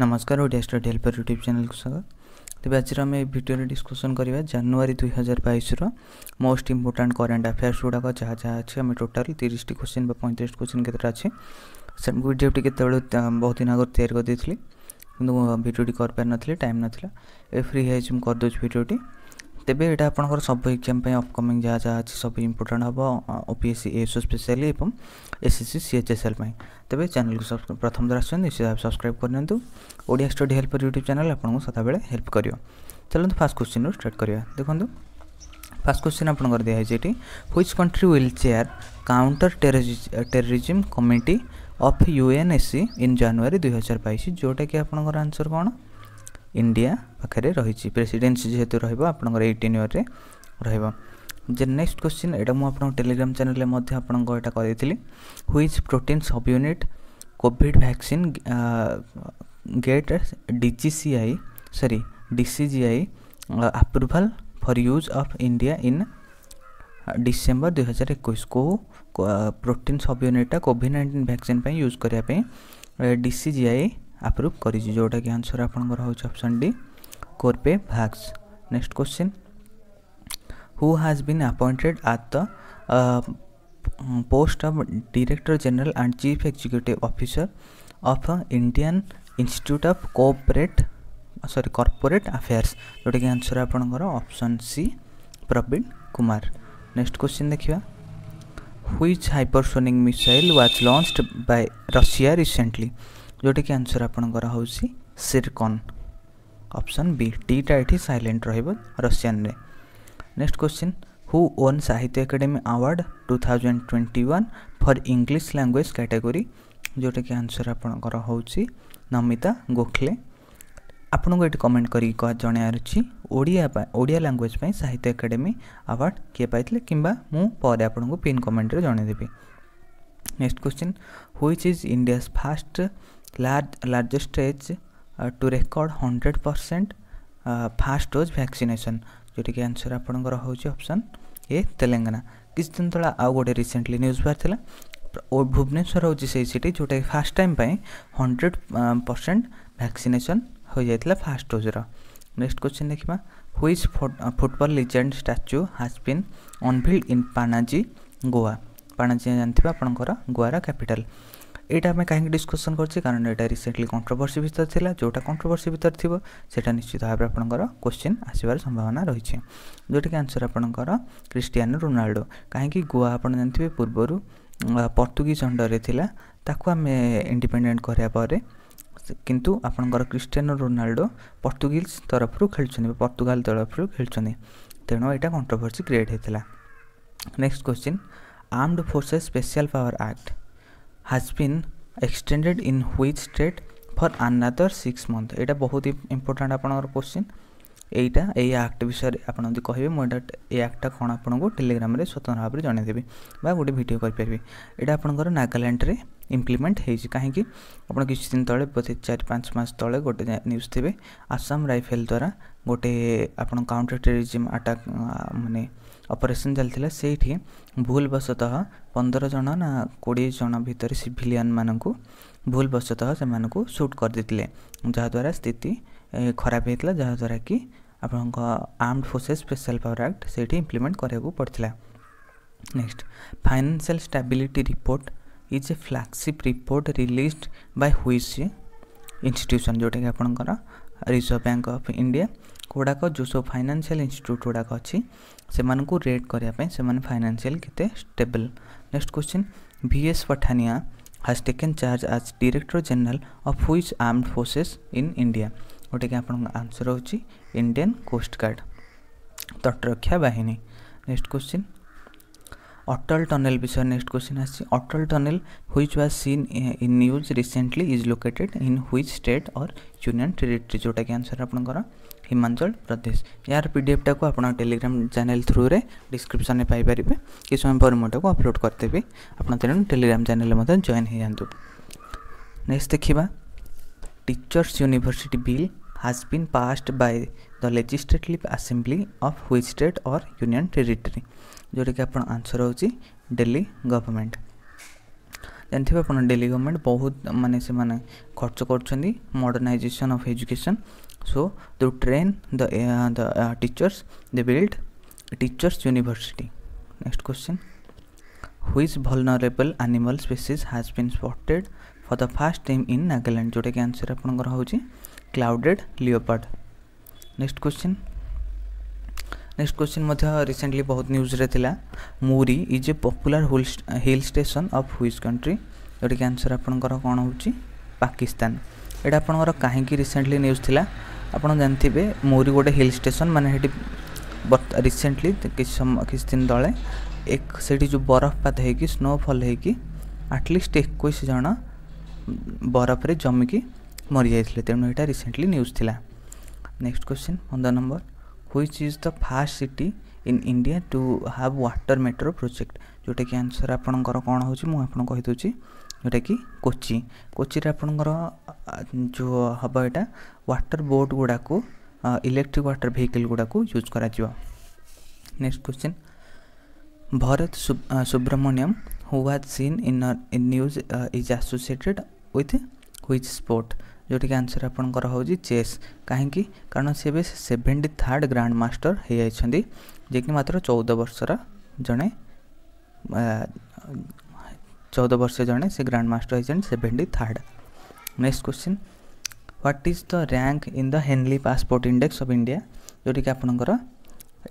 नमस्कार Odia study helper YouTube channel को स्वागत तेज आज आम भिडियो डिस्कसन करवा जानुरी दुई हजार बैस रोस्ट इंपोर्टाट करेन्ट अफेयर्स गुड़ाक जहाँ जहाँ अच्छे आम टोटाल तीस टी क्वेश्चन पैंतीस क्वेश्चन के भिडियोटे के बहुत दिन आगे या कि भिडियो कर पार नी टाइम नाला ए फ्री है मुझे करदे भिडियोटी ତେବେ ଏଇଟା ଆପଣଙ୍କର ସବୁ ଏକ୍ଜାମ୍ ପାଇଁ ଅପକମିଂ ଯାହା ଯାହା ଅଛି ସବୁ ଇମ୍ପୋର୍ଟାଣ୍ଟ ହେବ O P S C especially ଏବଂ S S C C H S L ପାଇଁ ତେବେ ଚ୍ୟାନେଲକୁ ପ୍ରଥମ ଥର ଆସୁଛନ୍ତି ସବସ୍କ୍ରାଇବ୍ କରିନିଅନ୍ତୁ Odia study helper YouTube channel ଆପଣଙ୍କୁ ସଦାବେଳେ ହେଲ୍ପ କରିବ ଚାଲନ୍ତୁ ଫାର୍ଷ୍ଟ କ୍ୱେଶ୍ଚିନ୍ରୁ ଷ୍ଟାର୍ଟ କରିବା ଦେଖନ୍ତୁ ଫାର୍ଷ୍ଟ କ୍ୱେଶ୍ଚିନ୍ ଆପଣଙ୍କର ଦିଆହେଇଛି ଏଠି which country will chair counter terrorism committee of UNSC in January ଦୁଇହଜାର ବାଇଶ ଯେଉଁଟାକି ଆପଣଙ୍କର ଆନ୍ସର୍ କ'ଣ ଇଣ୍ଡିଆ ପାଖରେ ରହିଛି ପ୍ରେସିଡେନ୍ସି ଯେହେତୁ ରହିବ ଆପଣଙ୍କର ଏଇ ଟେନ୍ୟୁଅର୍ରେ ରହିବ ଯେ ନେକ୍ସଟ କ୍ୱେଶ୍ଚିନ୍ ଏଇଟା ମୁଁ ଆପଣଙ୍କ ଟେଲିଗ୍ରାମ ଚ୍ୟାନେଲରେ ମଧ୍ୟ ଆପଣଙ୍କ ଏଇଟା କରିଦେଇଥିଲି whose protein subunit Covid vaccine get DCGI sorry DCGI approval for use of India in December ଦୁଇହଜାର ଏକୋଇଶ କେଉଁ ପ୍ରୋଟିନ୍ ସବ୍ ୟୁନିଟ୍ଟା କୋଭିଡ଼ ନାଇଣ୍ଟିନ୍ ଭ୍ୟାକ୍ସିନ୍ ପାଇଁ ୟୁଜ୍ କରିବା ପାଇଁ ଡିସିଜିଆଇ ଆପ୍ରୁଭ୍ କରିଛି ଯେଉଁଟାକି ଆନ୍ସର୍ ଆପଣଙ୍କର ହେଉଛି option D Corbevax next question who has been appointed at the post of Director General and Chief Executive Officer of Indian Institute of Corporate sorry Corporate Affairs जोटा answer आपणकर option C Praveen Kumar next question देखा which hypersonic missile was launched by Russia recently ଯେଉଁଟାକି answer ଆପଣଙ୍କର ହେଉଛି Zircon option B ଟିଟା ଏଠି silent ରହିବ ରସିଆନରେ next question who won Sahitya Akademi award two thousand twenty one for English language category ଯେଉଁଟାକି ଆନ୍ସର୍ ଆପଣଙ୍କର ହେଉଛି ନମିତା ଗୋଖଲେ ଆପଣଙ୍କୁ ଏଠି କମେଣ୍ଟ କରିକି ଜଣାଇବାର ଅଛି ଓଡ଼ିଆ ପାଇଁ ଓଡ଼ିଆ ଲାଙ୍ଗୁଏଜ୍ ପାଇଁ ସାହିତ୍ୟ ଏକାଡେମୀ ଆୱାର୍ଡ଼ କିଏ ପାଇଥିଲେ କିମ୍ବା ମୁଁ ପରେ ଆପଣଙ୍କୁ ପିନ୍ କମେଣ୍ଟରେ ଜଣାଇଦେବି Next question Which is India's first large, largest stage uh, to record 100% uh, first dose vaccination? ଯେଉଁଟାକି ଆନ୍ସର୍ ଆପଣଙ୍କର ହେଉଛି ଅପସନ୍ ଏ ତେଲେଙ୍ଗାନା କିଛି ଦିନ ତଳେ ଆଉ ଗୋଟେ ରିସେଣ୍ଟଲି ନ୍ୟୁଜ୍ ବାହାରିଥିଲା ଭୁବନେଶ୍ୱର ହେଉଛି ସେଇ ସିଟି ଯେଉଁଟାକି ଫାର୍ଷ୍ଟ ଟାଇମ୍ ପାଇଁ ହଣ୍ଡ୍ରେଡ଼ ପରସେଣ୍ଟ ଭ୍ୟାକ୍ସିନେସନ୍ ହୋଇଯାଇଥିଲା ଫାର୍ଷ୍ଟ ଡୋଜ୍ର ନେକ୍ସଟ କ୍ୱେଶ୍ଚିନ୍ ଦେଖିବା whose football legend statue has been unveiled in Panaji Goa ପାଣାଜିଆ ଜାଣିଥିବେ ଆପଣଙ୍କର ଗୋଆର କ୍ୟାପିଟାଲ ଏଇଟା ଆମେ କାହିଁକି ଡିସ୍କସନ୍ କରୁଛେ କାରଣ ଏଇଟା ରିସେଣ୍ଟଲି କଣ୍ଟ୍ରୋଭର୍ସି ଭିତରେ ଥିଲା ଯେଉଁଟା କଣ୍ଟ୍ରୋଭର୍ସି ଭିତରେ ଥିବ ସେଇଟା ନିଶ୍ଚିତ ଭାବରେ ଆପଣଙ୍କର କୋଶ୍ଚିନ୍ ଆସିବାର ସମ୍ଭାବନା ରହିଛି ଯେଉଁଟାକି ଆନ୍ସର୍ ଆପଣଙ୍କର କ୍ରିଷ୍ଟିଆନୋ ରୋନାଲ୍ଡୋ କାହିଁକି ଗୋଆ ଆପଣ ଜାଣିଥିବେ ପୂର୍ବରୁ ପର୍ତ୍ତୁଗୀଜ୍ ଅଣ୍ଡରରେ ଥିଲା ତାକୁ ଆମେ ଇଣ୍ଡିପେଣ୍ଡେଣ୍ଟ କରିବା ପରେ କିନ୍ତୁ ଆପଣଙ୍କର କ୍ରିଷ୍ଟିଆନୋ ରୋନାଲ୍ଡୋ ପର୍ତ୍ତୁଗୀଜ୍ ତରଫରୁ ଖେଳୁଛନ୍ତି ପର୍ତ୍ତୁଗାଲ ତରଫରୁ ଖେଳୁଛନ୍ତି ତେଣୁ ଏଇଟା କଣ୍ଟ୍ରୋଭର୍ସି କ୍ରିଏଟ୍ ହୋଇଥିଲା next question Armed Forces Special Power Act has been extended in which state for another 6 month এটা বহুত ইম্পর্টান্ট আপনার কোশ্চিন এইটা এই আক্ট বিষয়ে আপনার যদি কহবে মু এটা এই আক্টটা কোণ আপনার টেলিগ্রামে স্বতন্ত্র ভাবে জনাইদেবি বা গোটে ভিডিও করে এটা আপনার নাগাল্যান্ডে ইমপ্লিমেন্ট হয়েছে কী আপনার কিছুদিন তলে বোধে চারি পাঁচ মাস তলে গোটে নিউজ থাকবে আসাম রাইফেল দ্বারা গোটে আপনার কাউন্টার টেরিজম আটাক মানে ଅପରେସନ୍ ଚାଲିଥିଲା ସେଇଠି ଭୁଲବଶତଃ ପନ୍ଦର ଜଣ ନା କୋଡ଼ିଏ ଜଣ ଭିତରେ ସିଭିଲିଆନ୍ମାନଙ୍କୁ ଭୁଲବଶତଃ ସେମାନଙ୍କୁ ସୁଟ୍ କରିଦେଇଥିଲେ ଯାହାଦ୍ୱାରା ସ୍ଥିତି ଖରାପ ହେଇଥିଲା ଯାହାଦ୍ୱାରା କି ଆପଣଙ୍କ armed forces special power act ସେଇଠି ଇମ୍ପ୍ଲିମେଣ୍ଟ କରିବାକୁ ପଡ଼ିଥିଲା next financial stability report is a flagship report released by which institution ଯେଉଁଟାକି ଆପଣଙ୍କର ରିଜର୍ଭ ବ୍ୟାଙ୍କ ଅଫ୍ ଇଣ୍ଡିଆ ଗୁଡ଼ାକ ଯେଉଁ ସବୁ ଫାଇନାନ୍ସିଆଲ ଇନଷ୍ଟିଚ୍ୟୁଟ୍ ଗୁଡ଼ାକ ଅଛି से रेट करने फाइनेसियाल केबल next question V S Pathania has taken charge as director general of which armed forces in India गोटे कि आपसर हो इंडियन कोस्टगार्ड तटरक्षा बाहन नेक्स्ट क्वेश्चन अटल टनेल विषय next question Atal tunnel which was seen in news recently is located in which state और union territory जोटा कि आंसर आपंकर हिमाचल प्रदेश यार पीडीएफ टाक आप टेलीग्राम चैनल थ्रु रे डिस्क्रिप्शन में पाइपर कि समय पर मुझे अपलोड करदेवि आप तेणु टेलीग्राम चैनल जॉइन हो जातु नेक्स्ट देखा teachers university bill has been passed by the legislative assembly of which state or union territory जोटा कि आप आंसर होली गवर्नमेंट जानते हैं अपना डेली गवर्नमेंट बहुत माने से माने खर्च modernisation of education so to train the teachers the build teachers university next question which vulnerable animal species has been spotted for the first time in Nagaland जोटा कि आंसर आप clouded leopard next question next question ମଧ୍ୟ recently ବହୁତ ନ୍ୟୁଜ୍ରେ ଥିଲା Murree is a popular ହୁଲ୍ hill station of which country ଯେଉଁଟାକି answer ଆପଣଙ୍କର କ'ଣ ହେଉଛି ପାକିସ୍ତାନ ଏଇଟା ଆପଣଙ୍କର କାହିଁକି ରିସେଣ୍ଟଲି ନ୍ୟୁଜ୍ ଥିଲା ଆପଣ ଜାଣିଥିବେ ମୋରି ଗୋଟେ ହିଲ୍ ଷ୍ଟେସନ୍ ମାନେ ସେଠି ରିସେଣ୍ଟଲି କିଛି ସମୟ କିଛି ଦିନ ତଳେ ଏକ ସେଠି ଯେଉଁ ବରଫପାତ ହେଇକି ସ୍ନୋଫଲ୍ ହେଇକି ଆଟଲିଷ୍ଟ ଏକୋଇଶ ଜଣ ବରଫରେ ଜମିକି ମରିଯାଇଥିଲେ ତେଣୁ ଏଇଟା ରିସେଣ୍ଟଲି ନ୍ୟୁଜ୍ ଥିଲା ନେକ୍ସଟ କ୍ୱେଶ୍ଚିନ୍ ପନ୍ଦର number which is the first city in India to have water metro project जोटा कि आंसर आप कौन हो जोटा कि कोची कोची आपणकर जो हम यहाँ वाटर बोट गुड़ाक इलेक्ट्रिक वाटर भेहिकल गुड़ाक यूज कर next question Bharat Subramanyam who was seen in in news is associated with which sport ଯେଉଁଠିକି ଆନ୍ସର୍ ଆପଣଙ୍କର ହେଉଛି ଚେସ୍ କାହିଁକି କାରଣ ସେ ଏବେ ସେଭେଣ୍ଟି ଥାର୍ଡ଼ ଗ୍ରାଣ୍ଡ ମାଷ୍ଟର ହୋଇଯାଇଛନ୍ତି ଯିଏକି ମାତ୍ର ଚଉଦ ବର୍ଷର ଜଣେ ଚଉଦ ବର୍ଷ ଜଣେ ସେ ଗ୍ରାଣ୍ଡ ମାଷ୍ଟର ହୋଇଛନ୍ତି seventy third next question what is the rank in the Henley passport index of India ଯେଉଁଠିକି ଆପଣଙ୍କର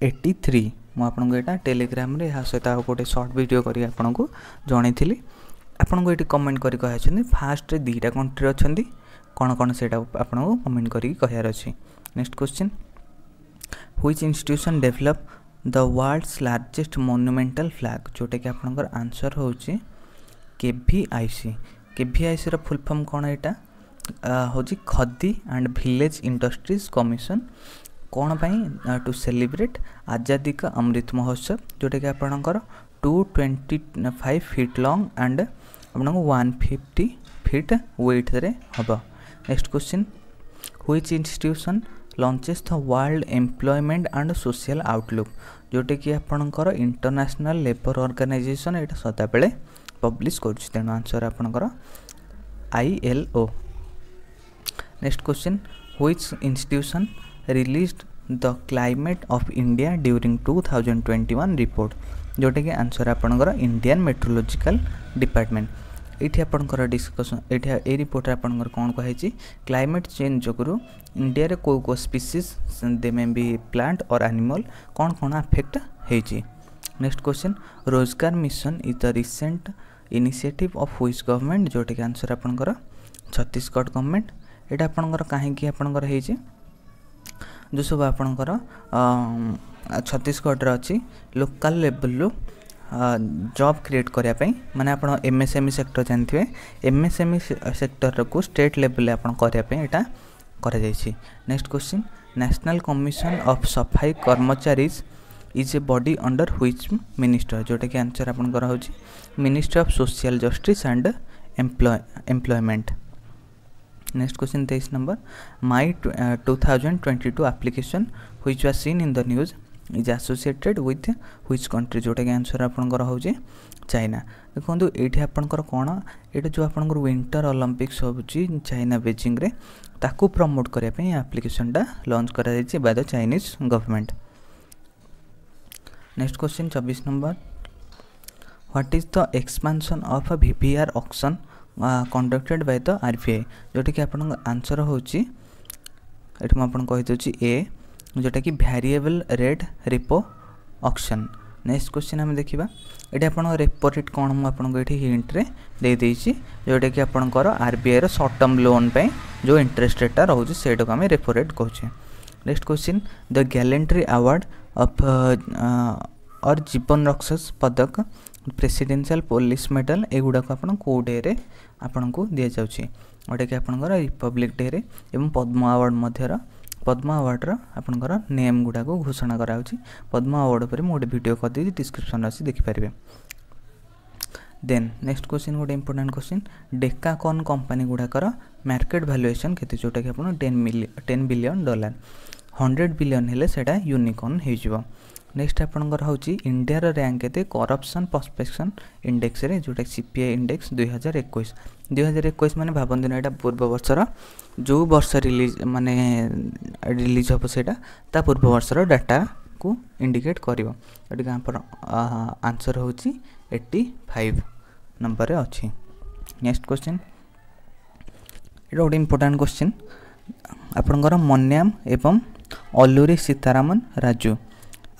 ଏଇଟି ଥ୍ରୀ ମୁଁ ଆପଣଙ୍କୁ ଏଇଟା ଟେଲିଗ୍ରାମରେ ଏହା ସହିତ ଆଉ ଗୋଟେ ସର୍ଟ ଭିଡ଼ିଓ କରିକି ଆପଣଙ୍କୁ ଜଣାଇଥିଲି ଆପଣଙ୍କୁ ଏଠି କମେଣ୍ଟ କରି କହିଛନ୍ତି ଫାଷ୍ଟରେ ଦୁଇଟା କଣ୍ଟ୍ରି ଅଛନ୍ତି କ'ଣ କ'ଣ ସେଇଟା ଆପଣଙ୍କୁ କମେଣ୍ଟ କରିକି କହିବାର ଅଛି next question which institution develop the world's largest monumental flag ଯେଉଁଟାକି ଆପଣଙ୍କର ଆନ୍ସର୍ ହେଉଛି କେଭିଆଇସି କେଭିଆଇସିର ଫୁଲ୍ ଫର୍ମ କ'ଣ ଏଇଟା ହେଉଛି Khadi and village industries commission କ'ଣ ପାଇଁ ଟୁ ସେଲିବ୍ରେଟ୍ ଆଜାଦି କା ଅମୃତ ମହୋତ୍ସବ ଯେଉଁଟାକି ଆପଣଙ୍କର two twenty five feet long and ଆପଣଙ୍କୁ ୱାନ୍ ଫିଫ୍ଟି ଫିଟ୍ ୱେଟ୍ରେ ହେବ Next question Which institution launches the world employment and social outlook जोटा कि आपणकर इंटरनेशनल लेबर ऑर्गेनाइजेशन এটা সদাবেলে পব্লিশ করুছি তেণু আনসর আপনার ILO next question which institution released the climate of India during two thousand twenty one report ଯେଉଁଟାକି answer ଆପଣଙ୍କର ଇଣ୍ଡିଆନ୍ ମେଟ୍ରୋଲୋଜିକାଲ ଡିପାର୍ଟମେଣ୍ଟ ଏଇଠି ଆପଣଙ୍କର ଡିସ୍କସନ୍ ଏଇଠି ଏଇ ରିପୋର୍ଟରେ ଆପଣଙ୍କର କ'ଣ କୁହାଯାଇଛି କ୍ଲାଇମେଟ୍ ଚେଞ୍ଜ ଯୋଗୁଁ ଇଣ୍ଡିଆରେ କେଉଁ କେଉଁ species they may be plant or animal କ'ଣ କ'ଣ ଆଫେକ୍ଟ ହେଇଛି next question Rozgar mission is the recent initiative of which government ଯେଉଁଟାକି ଆନ୍ସର୍ ଆପଣଙ୍କର ଛତିଶଗଡ଼ ଗଭର୍ଣ୍ଣମେଣ୍ଟ ଏଇଟା ଆପଣଙ୍କର କାହିଁକି ଆପଣଙ୍କର ହେଇଛି ଯେଉଁ ସବୁ ଆପଣଙ୍କର ଛତିଶଗଡ଼ରେ ଅଛି ଲୋକାଲ୍ ଲେବଲ୍ରୁ ଜବ୍ କ୍ରିଏଟ୍ କରିବା ପାଇଁ ମାନେ ଆପଣ ଏମ୍ଏସ୍ଏମ୍ଇ ସେକ୍ଟର ଜାଣିଥିବେ ଏମ୍ଏସ୍ଏମ୍ଇ ସେକ୍ଟରକୁ ଷ୍ଟେଟ୍ ଲେଭେଲରେ ଆପଣ କରିବା ପାଇଁ ଏଇଟା କରାଯାଇଛି next question national commission of Safai Karamcharis is a body under which minister ଯେଉଁଟାକି ଆନ୍ସର୍ ଆପଣଙ୍କର ହେଉଛି ministry of social justice and employ employment next question तेईस number my two thousand twenty two application which was seen in the news is associated with which country ଯେଉଁଟାକି answer ଆପଣଙ୍କର ହେଉଛି China ଦେଖନ୍ତୁ ଏଇଠି ଆପଣଙ୍କର କ'ଣ ଏଇଟା ଯେଉଁ ଆପଣଙ୍କର ୱିଣ୍ଟର ଅଲମ୍ପିକ୍ସ ହେଉଛି ଚାଇନା ବେଜିଂରେ ତାକୁ ପ୍ରମୋଟ୍ କରିବା ପାଇଁ ଆପ୍ଲିକେସନ୍ଟା ଲଞ୍ଚ କରାଯାଇଛି by the Chinese government next question ଚବିଶ number what is the expansion of VVR auction conducted by the R B I ଯେଉଁଟାକି ଆପଣଙ୍କ ଆନ୍ସର୍ ହେଉଛି ଏଠି ମୁଁ ଆପଣଙ୍କୁ କହିଦେଉଛି ଏ जोटा कि variable rate repo auction next question आम देखा ये आप रेपो रेट कौन मुझे हिंट्रे जोटा कि आपंकर आई रर्ट टर्म लोन जो इंटरेस्ट रेटा रोचे से आम रेपो रेट कहे next question the gallantry award of अर जीवन रक्सस पदक प्रेसीडेल पुलिस मेडल युवाक आप डे आपको दि जाऊँगी जोटा कि आप रिपब्लिक डे पद्म आवार्ड मध्य पद्मा पद्मावाड र आपम गुडाको घोषणा गराहित पद्मा अवार्ड पर अवर्ड परि गए भिडियोदेखि डिस्क्रिप्सन आस देखिपारे देन नेक्स्ट क्वेश्चन गएर इम्पोर्टान्ट क्वेश्चन डेका कम्पनी गुडाकर मार्केट भालुएसन क्षति जोटा ten ten billion dollar hundred billion होटा युनिकर्न हो ନେକ୍ସଟ ଆପଣଙ୍କର ହେଉଛି ଇଣ୍ଡିଆର ର୍ୟାଙ୍କ କେତେ କରପ୍ସନ୍ ପର୍ସପେକ୍ସନ୍ ଇଣ୍ଡେକ୍ସରେ ଯେଉଁଟା ସି ପି ଆଇ ଇଣ୍ଡେକ୍ସ ଦୁଇହଜାର ଏକୋଇଶ ଦୁଇହଜାର ଏକୋଇଶ ମାନେ ଭାବନ୍ତୁ ନା ଏଇଟା ପୂର୍ବ ବର୍ଷର ଯେଉଁ ବର୍ଷ ରିଲିଜ୍ ମାନେ ରିଲିଜ୍ ହେବ ସେଇଟା ତା ପୂର୍ବ ବର୍ଷର ଡାଟାକୁ ଇଣ୍ଡିକେଟ୍ କରିବ ଯେଉଁଠିକି ଆମର ଆନ୍ସର୍ ହେଉଛି ଏଇଟି ଫାଇଭ୍ ନମ୍ବରରେ ଅଛି ନେକ୍ସଟ କ୍ୱେଶ୍ଚିନ୍ ଏଇଟା ଗୋଟେ ଇମ୍ପୋର୍ଟାଣ୍ଟ କ୍ୱେଶ୍ଚିନ୍ ଆପଣଙ୍କର ମନ୍ୟାମ ଏବଂ Alluri Sitaraman Raju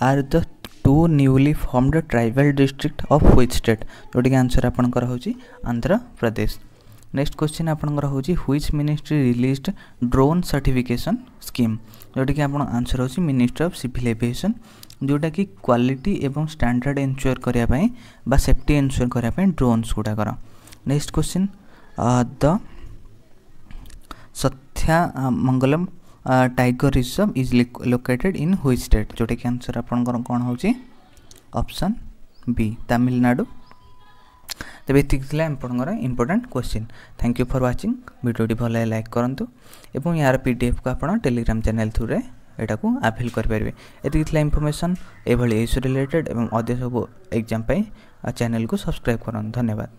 are the two newly formed tribal district of which state ଯେଉଁଟାକି ଆନ୍ସର୍ ଆପଣଙ୍କର ହେଉଛି ଆନ୍ଧ୍ରପ୍ରଦେଶ ନେକ୍ସଟ କ୍ୱେଶ୍ଚିନ୍ ଆପଣଙ୍କର ହେଉଛି which ministry released drone certification scheme ଯେଉଁଟାକି ଆପଣ ଆନ୍ସର୍ ହେଉଛି ମିନିଷ୍ଟ୍ରି ଅଫ୍ ସିଭିଲ୍ ଏଭିଏସନ୍ ଯେଉଁଟାକି କ୍ୱାଲିଟି ଏବଂ ଷ୍ଟାଣ୍ଡାର୍ଡ଼ ଏନ୍ସିଓର କରିବା ପାଇଁ ବା ସେଫ୍ଟି ଏନ୍ସିଓର କରିବା ପାଇଁ ଡ୍ରୋନ୍ସ ଗୁଡ଼ାକର next question the Sathyamangalam tiger reserve is located in which state जोटाକି answer ଆପଣଙ୍କର କ'ଣ ହେଉଛି ଅପସନ୍ ବି ତାମିଲନାଡ଼ୁ ତେବେ ଏତିକି ଥିଲା ଆପଣଙ୍କର important question thank you for watching ଭିଡ଼ିଓଟି ଭଲ ଲାଇକ୍ କରନ୍ତୁ ଏବଂ ଏହାର ପି ଡି ଏଫ୍କୁ ଆପଣ ଟେଲିଗ୍ରାମ ଚ୍ୟାନେଲ୍ ଥ୍ରୁରେ ଏଇଟାକୁ ଆଭେଲ୍ କରିପାରିବେ ଏତିକି ଥିଲା ଇନଫର୍ମେସନ୍ ଏଭଳି ଏସୁ ରିଲେଟେଡ଼୍ ଏବଂ ଅଧିକ ସବୁ ଏକ୍ଜାମ୍ ପାଇଁ ଚ୍ୟାନେଲ୍କୁ ସବସ୍କ୍ରାଇବ୍ କରନ୍ତୁ ଧନ୍ୟବାଦ